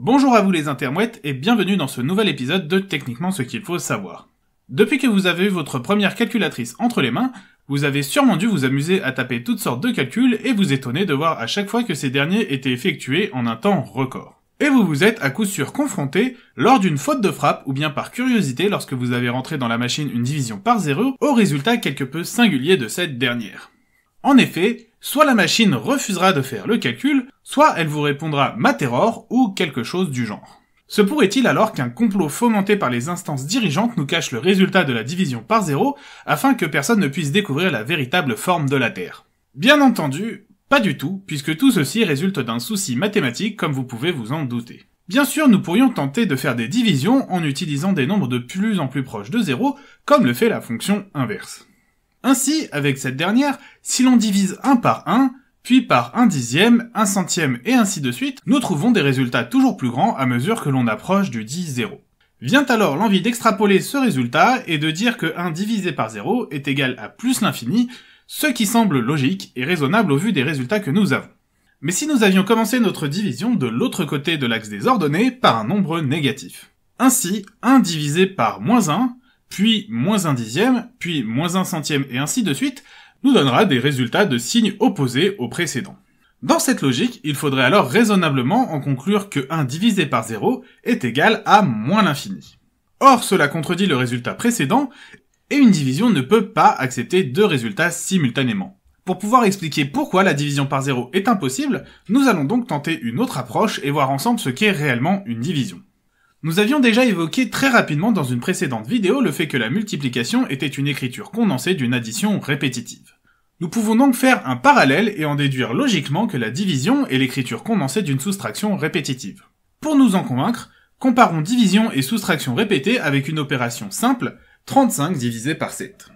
Bonjour à vous les intermouettes et bienvenue dans ce nouvel épisode de Techniquement ce qu'il faut savoir. Depuis que vous avez eu votre première calculatrice entre les mains, vous avez sûrement dû vous amuser à taper toutes sortes de calculs et vous étonner de voir à chaque fois que ces derniers étaient effectués en un temps record. Et vous vous êtes à coup sûr confronté, lors d'une faute de frappe ou bien par curiosité lorsque vous avez rentré dans la machine une division par zéro, au résultat quelque peu singulier de cette dernière. En effet, Soit la machine refusera de faire le calcul, soit elle vous répondra ma ou quelque chose du genre. Se pourrait-il alors qu'un complot fomenté par les instances dirigeantes nous cache le résultat de la division par zéro afin que personne ne puisse découvrir la véritable forme de la Terre Bien entendu, pas du tout, puisque tout ceci résulte d'un souci mathématique comme vous pouvez vous en douter. Bien sûr, nous pourrions tenter de faire des divisions en utilisant des nombres de plus en plus proches de zéro, comme le fait la fonction inverse. Ainsi, avec cette dernière, si l'on divise 1 par 1, puis par 1 dixième, 1 centième et ainsi de suite, nous trouvons des résultats toujours plus grands à mesure que l'on approche du 10-0. Vient alors l'envie d'extrapoler ce résultat et de dire que 1 divisé par 0 est égal à plus l'infini, ce qui semble logique et raisonnable au vu des résultats que nous avons. Mais si nous avions commencé notre division de l'autre côté de l'axe des ordonnées par un nombre négatif. Ainsi, 1 divisé par moins 1 puis moins un dixième, puis moins un centième et ainsi de suite, nous donnera des résultats de signes opposés aux précédents. Dans cette logique, il faudrait alors raisonnablement en conclure que 1 divisé par 0 est égal à moins l'infini. Or, cela contredit le résultat précédent, et une division ne peut pas accepter deux résultats simultanément. Pour pouvoir expliquer pourquoi la division par 0 est impossible, nous allons donc tenter une autre approche et voir ensemble ce qu'est réellement une division. Nous avions déjà évoqué très rapidement dans une précédente vidéo le fait que la multiplication était une écriture condensée d'une addition répétitive. Nous pouvons donc faire un parallèle et en déduire logiquement que la division est l'écriture condensée d'une soustraction répétitive. Pour nous en convaincre, comparons division et soustraction répétée avec une opération simple, 35 divisé par 7.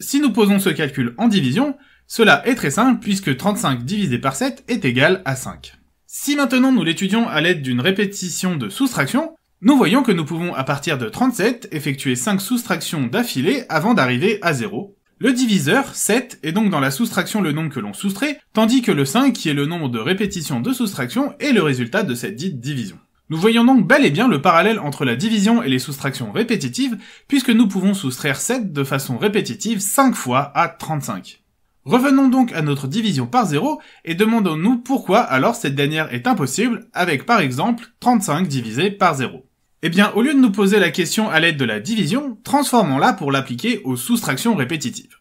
Si nous posons ce calcul en division, cela est très simple puisque 35 divisé par 7 est égal à 5. Si maintenant nous l'étudions à l'aide d'une répétition de soustraction, nous voyons que nous pouvons à partir de 37 effectuer 5 soustractions d'affilée avant d'arriver à 0. Le diviseur, 7, est donc dans la soustraction le nombre que l'on soustrait, tandis que le 5, qui est le nombre de répétitions de soustraction, est le résultat de cette dite division. Nous voyons donc bel et bien le parallèle entre la division et les soustractions répétitives, puisque nous pouvons soustraire 7 de façon répétitive 5 fois à 35. Revenons donc à notre division par 0 et demandons-nous pourquoi alors cette dernière est impossible avec par exemple 35 divisé par 0. Eh bien, au lieu de nous poser la question à l'aide de la division, transformons-la pour l'appliquer aux soustractions répétitives.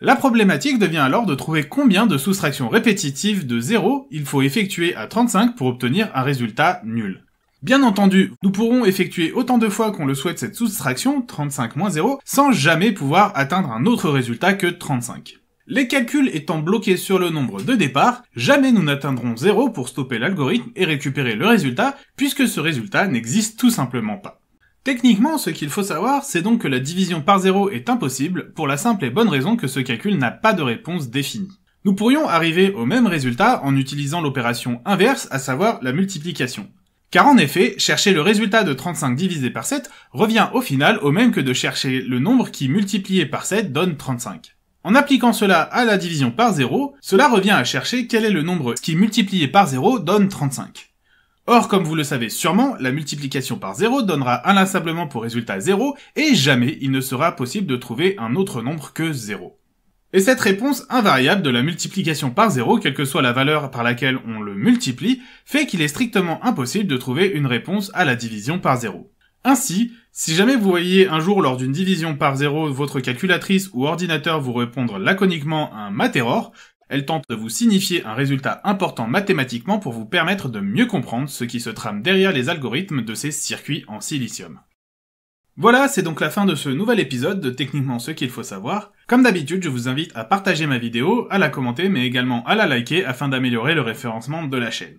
La problématique devient alors de trouver combien de soustractions répétitives de 0 il faut effectuer à 35 pour obtenir un résultat nul. Bien entendu, nous pourrons effectuer autant de fois qu'on le souhaite cette soustraction, 35 0, sans jamais pouvoir atteindre un autre résultat que 35. Les calculs étant bloqués sur le nombre de départ, jamais nous n'atteindrons 0 pour stopper l'algorithme et récupérer le résultat, puisque ce résultat n'existe tout simplement pas. Techniquement, ce qu'il faut savoir, c'est donc que la division par 0 est impossible, pour la simple et bonne raison que ce calcul n'a pas de réponse définie. Nous pourrions arriver au même résultat en utilisant l'opération inverse, à savoir la multiplication. Car en effet, chercher le résultat de 35 divisé par 7 revient au final au même que de chercher le nombre qui multiplié par 7 donne 35. En appliquant cela à la division par 0, cela revient à chercher quel est le nombre qui multiplié par 0 donne 35. Or, comme vous le savez sûrement, la multiplication par 0 donnera inlassablement pour résultat 0 et jamais il ne sera possible de trouver un autre nombre que 0. Et cette réponse invariable de la multiplication par 0, quelle que soit la valeur par laquelle on le multiplie, fait qu'il est strictement impossible de trouver une réponse à la division par 0. Ainsi, si jamais vous voyez un jour lors d'une division par zéro votre calculatrice ou ordinateur vous répondre laconiquement un math error, elle tente de vous signifier un résultat important mathématiquement pour vous permettre de mieux comprendre ce qui se trame derrière les algorithmes de ces circuits en silicium. Voilà, c'est donc la fin de ce nouvel épisode de Techniquement ce qu'il faut savoir. Comme d'habitude, je vous invite à partager ma vidéo, à la commenter, mais également à la liker afin d'améliorer le référencement de la chaîne.